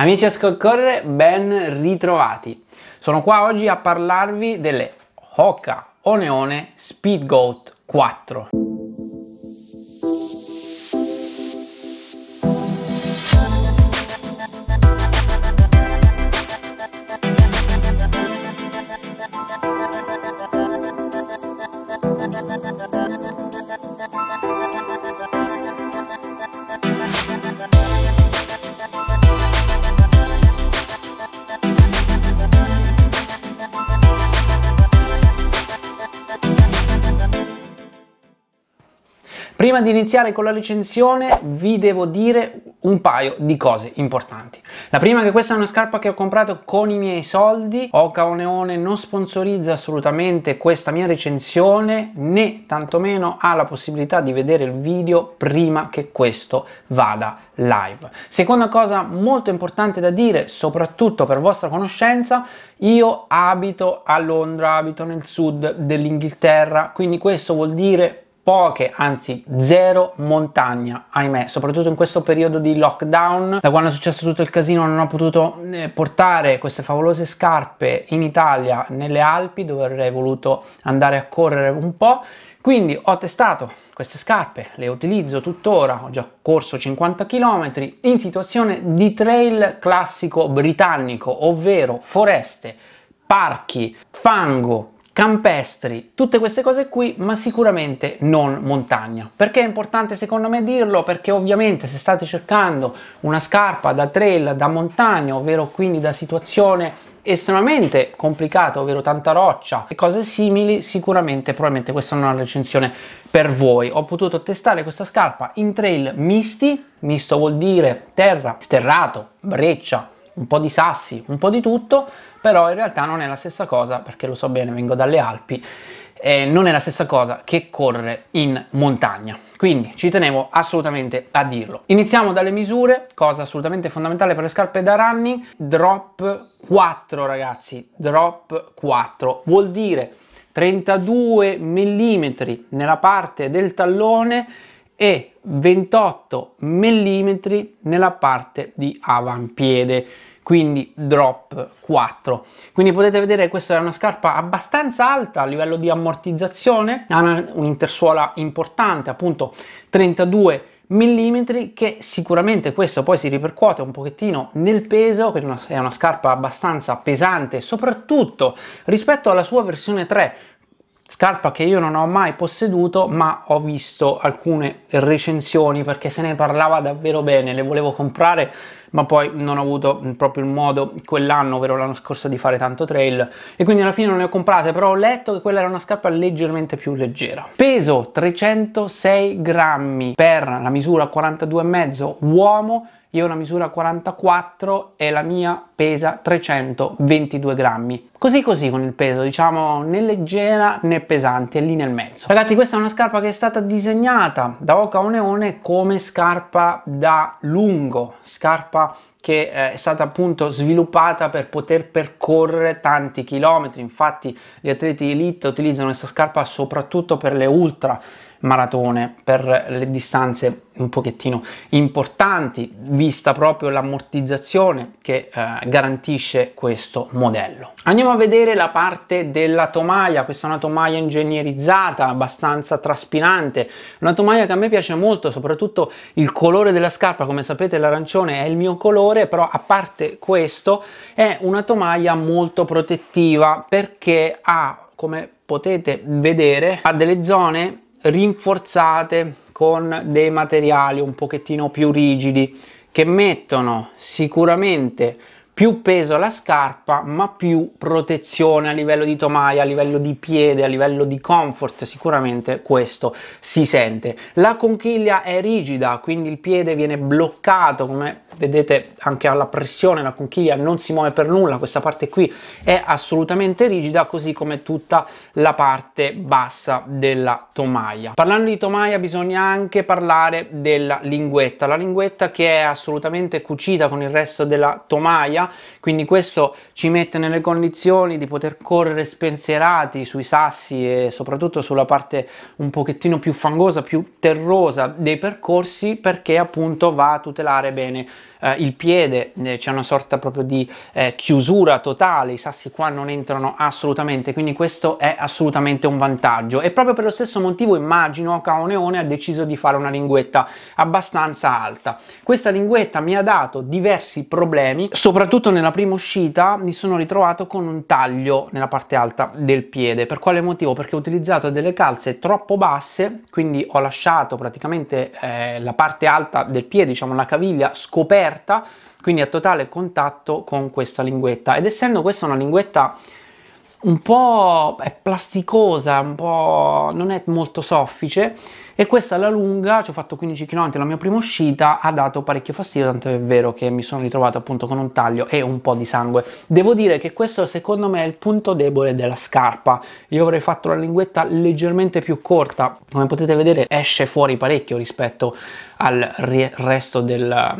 Amici a Scoccorre, ben ritrovati. Sono qua oggi a parlarvi delle Hoka Oneone Speed Goat 4. Prima di iniziare con la recensione vi devo dire un paio di cose importanti. La prima è che questa è una scarpa che ho comprato con i miei soldi, Oca Oneone non sponsorizza assolutamente questa mia recensione né tantomeno ha la possibilità di vedere il video prima che questo vada live. Seconda cosa molto importante da dire, soprattutto per vostra conoscenza, io abito a Londra, abito nel sud dell'Inghilterra, quindi questo vuol dire poche, anzi zero montagna, ahimè, soprattutto in questo periodo di lockdown, da quando è successo tutto il casino non ho potuto eh, portare queste favolose scarpe in Italia, nelle Alpi, dove avrei voluto andare a correre un po', quindi ho testato queste scarpe, le utilizzo tuttora, ho già corso 50 km in situazione di trail classico britannico, ovvero foreste, parchi, fango, campestri, tutte queste cose qui, ma sicuramente non montagna. Perché è importante secondo me dirlo? Perché ovviamente se state cercando una scarpa da trail, da montagna, ovvero quindi da situazione estremamente complicata, ovvero tanta roccia e cose simili, sicuramente probabilmente questa non è una recensione per voi. Ho potuto testare questa scarpa in trail misti, misto vuol dire terra, sterrato, breccia, un po' di sassi, un po' di tutto, però in realtà non è la stessa cosa, perché lo so bene, vengo dalle Alpi, eh, non è la stessa cosa che correre in montagna. Quindi ci tenevo assolutamente a dirlo. Iniziamo dalle misure, cosa assolutamente fondamentale per le scarpe da running, drop 4 ragazzi, drop 4, vuol dire 32 mm nella parte del tallone e 28 mm nella parte di avampiede quindi drop 4 quindi potete vedere questa è una scarpa abbastanza alta a livello di ammortizzazione ha un'intersuola importante appunto 32 mm che sicuramente questo poi si ripercuote un pochettino nel peso perché è una scarpa abbastanza pesante soprattutto rispetto alla sua versione 3 scarpa che io non ho mai posseduto ma ho visto alcune recensioni perché se ne parlava davvero bene, le volevo comprare ma poi non ho avuto proprio il modo quell'anno, ovvero l'anno scorso, di fare tanto trail e quindi alla fine non le ho comprate, però ho letto che quella era una scarpa leggermente più leggera. Peso 306 grammi per la misura 42,5 uomo, io ho una misura 44 e la mia pesa 322 grammi. Così così con il peso, diciamo né leggera né pesante, è lì nel mezzo. Ragazzi questa è una scarpa che è stata disegnata da Oca Oneone come scarpa da lungo, scarpa Europa che eh, è stata appunto sviluppata per poter percorrere tanti chilometri, infatti gli atleti elite utilizzano questa scarpa soprattutto per le ultra maratone per le distanze un pochettino importanti vista proprio l'ammortizzazione che eh, garantisce questo modello andiamo a vedere la parte della tomaia questa è una tomaia ingegnerizzata abbastanza traspinante una tomaia che a me piace molto soprattutto il colore della scarpa come sapete l'arancione è il mio colore colore, però a parte questo è una tomaia molto protettiva perché ha, come potete vedere, ha delle zone rinforzate con dei materiali un pochettino più rigidi che mettono sicuramente più peso alla scarpa ma più protezione a livello di tomaia, a livello di piede, a livello di comfort sicuramente questo si sente. La conchiglia è rigida quindi il piede viene bloccato come vedete anche alla pressione la conchiglia non si muove per nulla, questa parte qui è assolutamente rigida, così come tutta la parte bassa della tomaia. Parlando di tomaia bisogna anche parlare della linguetta, la linguetta che è assolutamente cucita con il resto della tomaia, quindi questo ci mette nelle condizioni di poter correre spensierati sui sassi e soprattutto sulla parte un pochettino più fangosa, più terrosa dei percorsi perché appunto va a tutelare bene eh, il piede, eh, c'è una sorta proprio di eh, chiusura totale, i sassi qua non entrano assolutamente, quindi questo è assolutamente un vantaggio. E proprio per lo stesso motivo immagino che Aoneone ha deciso di fare una linguetta abbastanza alta. Questa linguetta mi ha dato diversi problemi, soprattutto nella prima uscita mi sono ritrovato con un taglio nella parte alta del piede. Per quale motivo? Perché ho utilizzato delle calze troppo basse, quindi ho lasciato praticamente eh, la parte alta del piede, diciamo la caviglia, scoperta aperta, quindi a totale contatto con questa linguetta. Ed essendo questa una linguetta un po' è plasticosa, un po' non è molto soffice e questa alla lunga, ci ho fatto 15 km la mia prima uscita, ha dato parecchio fastidio, tanto è vero che mi sono ritrovato appunto con un taglio e un po' di sangue. Devo dire che questo secondo me è il punto debole della scarpa. Io avrei fatto la linguetta leggermente più corta, come potete vedere esce fuori parecchio rispetto al resto della,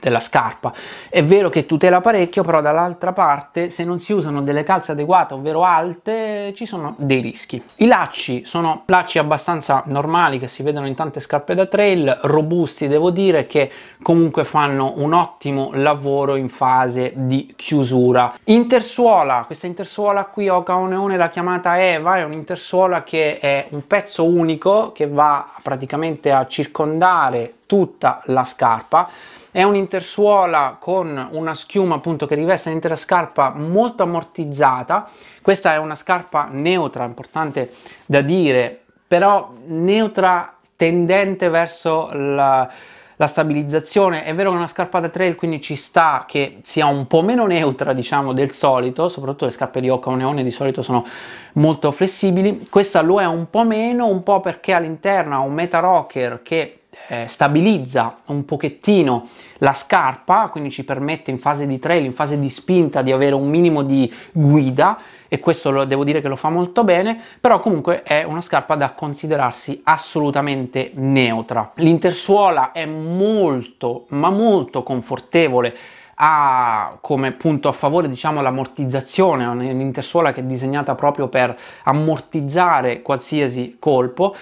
della scarpa. È vero che tutela parecchio, però dall'altra parte se non si usano delle calze adeguate, ovvero alte, ci sono dei rischi. I lacci sono lacci abbastanza normali che si vedono in tante scarpe da trail, robusti devo dire, che comunque fanno un ottimo lavoro in fase di chiusura. Intersuola, questa intersuola qui Oka Oneone l'ha chiamata Eva, è un'intersuola che è un pezzo unico che va praticamente a circondare svuotare tutta la scarpa è un'intersuola con una schiuma appunto che riveste l'intera scarpa molto ammortizzata questa è una scarpa neutra importante da dire però neutra tendente verso la, la stabilizzazione è vero che una scarpa da trail quindi ci sta che sia un po' meno neutra diciamo del solito soprattutto le scarpe di Oka Neone di solito sono molto flessibili questa lo è un po' meno un po' perché all'interno ha un meta rocker che eh, stabilizza un pochettino la scarpa, quindi ci permette in fase di trail, in fase di spinta di avere un minimo di guida e questo lo, devo dire che lo fa molto bene, però comunque è una scarpa da considerarsi assolutamente neutra. L'intersuola è molto ma molto confortevole ha come punto a favore diciamo l'ammortizzazione, un'intersuola che è disegnata proprio per ammortizzare qualsiasi colpo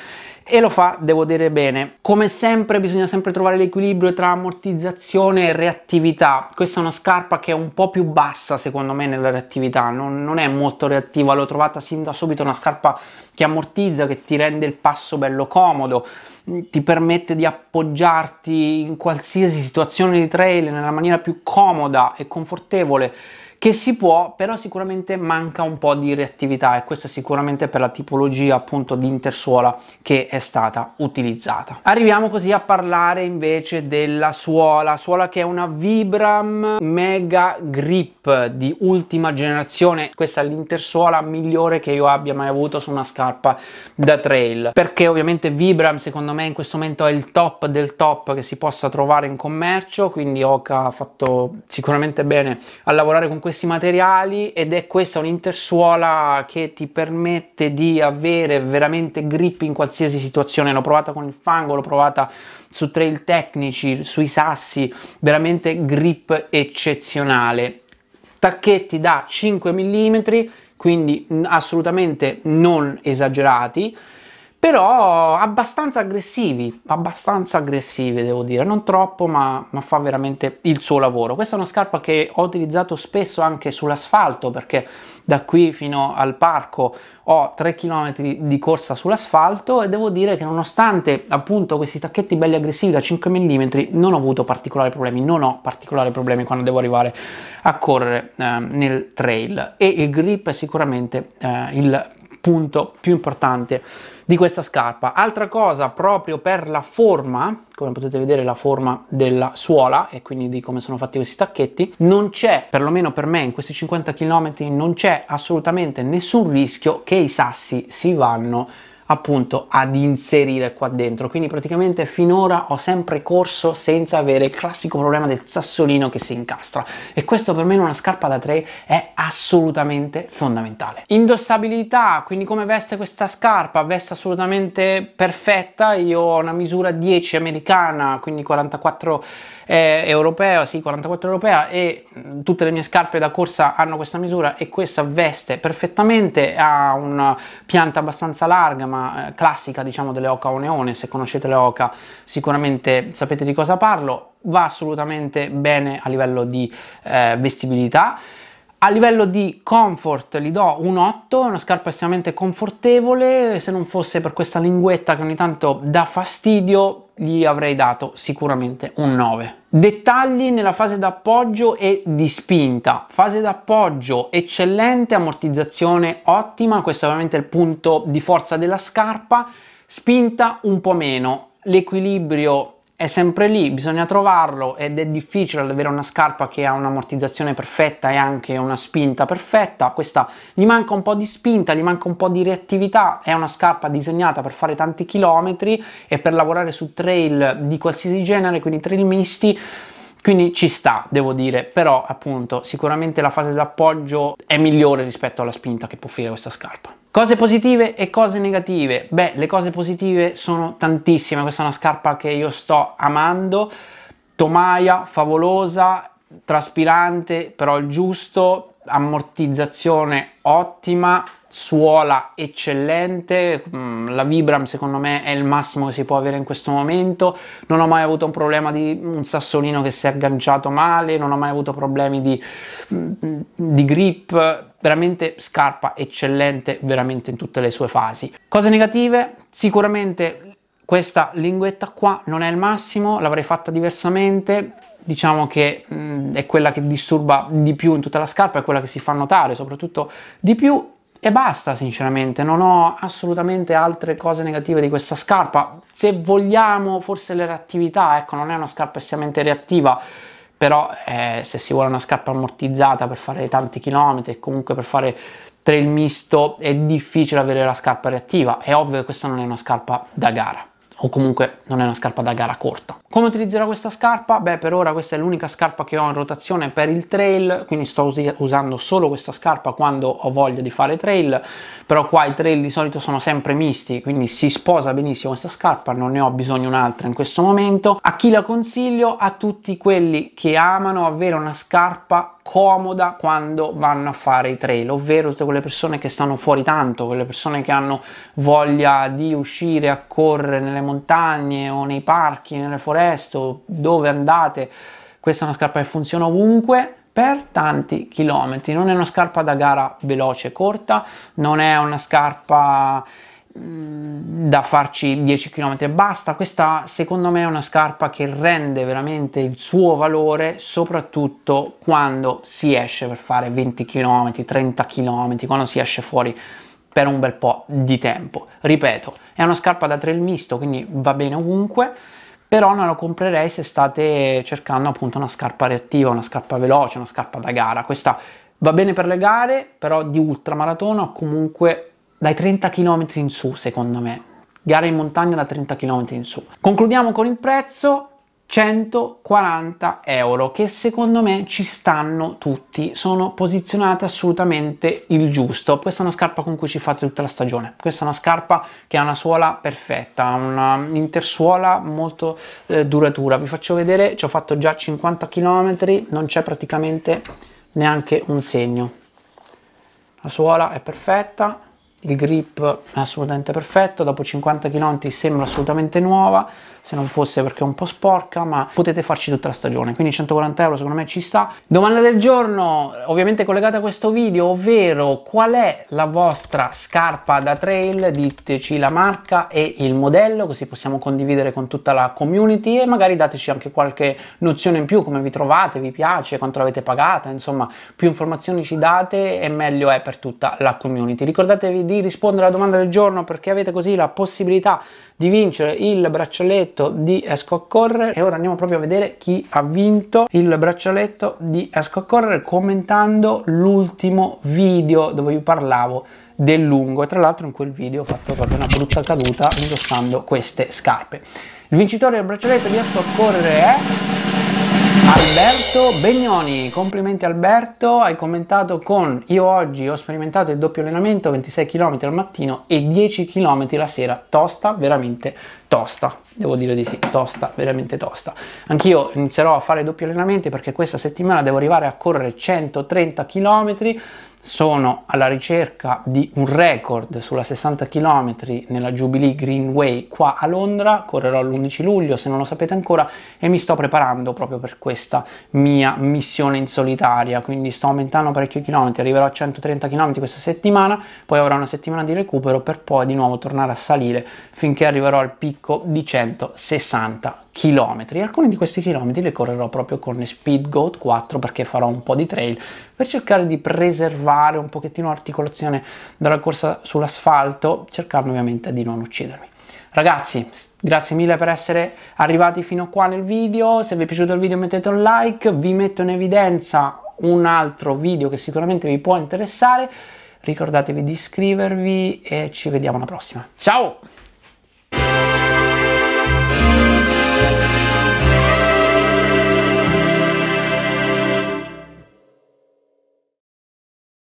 e lo fa, devo dire, bene. Come sempre bisogna sempre trovare l'equilibrio tra ammortizzazione e reattività. Questa è una scarpa che è un po' più bassa secondo me nella reattività, non, non è molto reattiva, l'ho trovata sin da subito una scarpa che ammortizza, che ti rende il passo bello comodo, mm, ti permette di appoggiarti in qualsiasi situazione di trail nella maniera più comoda e confortevole che si può, però sicuramente manca un po' di reattività e questo sicuramente per la tipologia appunto di intersuola che è stata utilizzata. Arriviamo così a parlare invece della suola, suola che è una Vibram Mega Grip di ultima generazione, questa è l'intersuola migliore che io abbia mai avuto su una scarpa da trail, perché ovviamente Vibram secondo me in questo momento è il top del top che si possa trovare in commercio, quindi Oka ha fatto sicuramente bene a lavorare con questi materiali ed è questa un'intersuola che ti permette di avere veramente grip in qualsiasi situazione. L'ho provata con il fango, l'ho provata su trail tecnici, sui sassi, veramente grip eccezionale. Tacchetti da 5 mm, quindi assolutamente non esagerati però abbastanza aggressivi, abbastanza aggressivi devo dire, non troppo ma, ma, fa veramente il suo lavoro. Questa è una scarpa che ho utilizzato spesso anche sull'asfalto perché da qui fino al parco ho 3 km di corsa sull'asfalto e devo dire che nonostante appunto questi tacchetti belli aggressivi da 5 mm non ho avuto particolari problemi, non ho particolari problemi quando devo arrivare a correre eh, nel trail e il grip è sicuramente eh, il punto più importante di questa scarpa. Altra cosa, proprio per la forma, come potete vedere la forma della suola e quindi di come sono fatti questi tacchetti, non c'è, perlomeno per me in questi 50 km, non c'è assolutamente nessun rischio che i sassi si vanno appunto ad inserire qua dentro quindi praticamente finora ho sempre corso senza avere il classico problema del sassolino che si incastra e questo per me in una scarpa da 3 è assolutamente fondamentale indossabilità quindi come veste questa scarpa veste assolutamente perfetta io ho una misura 10 americana quindi 44 è europea, sì 44 europea e tutte le mie scarpe da corsa hanno questa misura e questa veste perfettamente, ha una pianta abbastanza larga ma eh, classica diciamo delle Oca Oneone, se conoscete le Oca sicuramente sapete di cosa parlo, va assolutamente bene a livello di eh, vestibilità. A livello di comfort gli do un 8, è una scarpa estremamente confortevole, se non fosse per questa linguetta che ogni tanto dà fastidio gli avrei dato sicuramente un 9. Dettagli nella fase d'appoggio e di spinta. Fase d'appoggio eccellente, ammortizzazione ottima, questo è veramente il punto di forza della scarpa, spinta un po' meno, l'equilibrio è sempre lì, bisogna trovarlo ed è difficile avere una scarpa che ha un'ammortizzazione perfetta e anche una spinta perfetta, questa gli manca un po' di spinta, gli manca un po' di reattività, è una scarpa disegnata per fare tanti chilometri e per lavorare su trail di qualsiasi genere, quindi trail misti, quindi ci sta devo dire però appunto sicuramente la fase d'appoggio è migliore rispetto alla spinta che può offrire questa scarpa Cose positive e cose negative? Beh, le cose positive sono tantissime, questa è una scarpa che io sto amando, tomaia favolosa, traspirante però il giusto, ammortizzazione ottima, suola eccellente, mm, la Vibram secondo me è il massimo che si può avere in questo momento, non ho mai avuto un problema di un sassolino che si è agganciato male, non ho mai avuto problemi di, mm, di grip, veramente scarpa eccellente veramente in tutte le sue fasi. Cose negative? Sicuramente questa linguetta qua non è il massimo, l'avrei fatta diversamente, diciamo che mh, mm, è quella che disturba di più in tutta la scarpa, è quella che si fa notare soprattutto di più e basta, sinceramente, non ho assolutamente altre cose negative di questa scarpa. Se vogliamo, forse le reattività, ecco, non è una scarpa estremamente reattiva, però eh, se si vuole una scarpa ammortizzata per fare tanti chilometri e comunque per fare trail misto, è difficile avere la scarpa reattiva. È ovvio che questa non è una scarpa da gara o comunque non è una scarpa da gara corta. Come utilizzerò questa scarpa? Beh per ora questa è l'unica scarpa che ho in rotazione per il trail, quindi sto us- usando solo questa scarpa quando ho voglia di fare trail, però qua i trail di solito sono sempre misti, quindi si sposa benissimo questa scarpa, non ne ho bisogno un'altra in questo momento. A chi la consiglio? A tutti quelli che amano avere una scarpa comoda quando vanno a fare i trail, ovvero tutte quelle persone che stanno fuori tanto, quelle persone che hanno voglia di uscire a correre nelle montagne o nei parchi, nelle foreste dove andate. Questa è una scarpa che funziona ovunque per tanti chilometri. Non è una scarpa da gara veloce, e corta, non è una scarpa mm, da farci 10 km e basta questa secondo me è una scarpa che rende veramente il suo valore soprattutto quando si esce per fare 20 km 30 km quando si esce fuori per un bel po' di tempo. Ripeto, è una scarpa da trail misto, quindi va bene ovunque, però non la comprerei se state cercando appunto una scarpa reattiva, una scarpa veloce, una scarpa da gara. Questa va bene per le gare, però di ultramaratona o comunque dai 30 km in su, secondo me. Gare in montagna da 30 km in su. Concludiamo con il prezzo, 140 euro che secondo me ci stanno tutti sono posizionate assolutamente il giusto questa è una scarpa con cui ci fate tutta la stagione questa è una scarpa che ha una suola perfetta una intersuola molto eh, duratura vi faccio vedere ci ho fatto già 50 km non c'è praticamente neanche un segno la suola è perfetta il grip è assolutamente perfetto, dopo 50 km sembra assolutamente nuova, se non fosse perché è un po' sporca, ma potete farci tutta la stagione, quindi 140 euro secondo me ci sta. Domanda del giorno, ovviamente collegata a questo video, ovvero qual è la vostra scarpa da trail, diteci la marca e il modello, così possiamo condividere con tutta la community e magari dateci anche qualche nozione in più, come vi trovate, vi piace, quanto l'avete pagata, insomma più informazioni ci date e meglio è per tutta la community. Ricordatevi di di rispondere alla domanda del giorno perché avete così la possibilità di vincere il braccialetto di Esco a Correre e ora andiamo proprio a vedere chi ha vinto il braccialetto di Esco a Correre commentando l'ultimo video dove vi parlavo del lungo e tra l'altro in quel video ho fatto proprio una brutta caduta indossando queste scarpe. Il vincitore del braccialetto di Esco a Correre è... Alberto Begnoni, complimenti Alberto, hai commentato con io oggi ho sperimentato il doppio allenamento 26 km al mattino e 10 km la sera, tosta, veramente tosta, devo dire di sì, tosta, veramente tosta. Anch'io inizierò a fare doppio allenamento perché questa settimana devo arrivare a correre 130 km sono alla ricerca di un record sulla 60 km nella Jubilee Greenway qua a Londra, correrò l'11 luglio se non lo sapete ancora e mi sto preparando proprio per questa mia missione in solitaria, quindi sto aumentando parecchio parecchi chilometri, arriverò a 130 km questa settimana, poi avrò una settimana di recupero per poi di nuovo tornare a salire finché arriverò al picco di 160 km chilometri. Alcuni di questi chilometri li correrò proprio con Speed Goat 4 perché farò un po' di trail per cercare di preservare un pochettino l'articolazione dalla corsa sull'asfalto, cercando ovviamente di non uccidermi. Ragazzi, grazie mille per essere arrivati fino a qua nel video, se vi è piaciuto il video mettete un like, vi metto in evidenza un altro video che sicuramente vi può interessare, ricordatevi di iscrivervi e ci vediamo alla prossima. Ciao!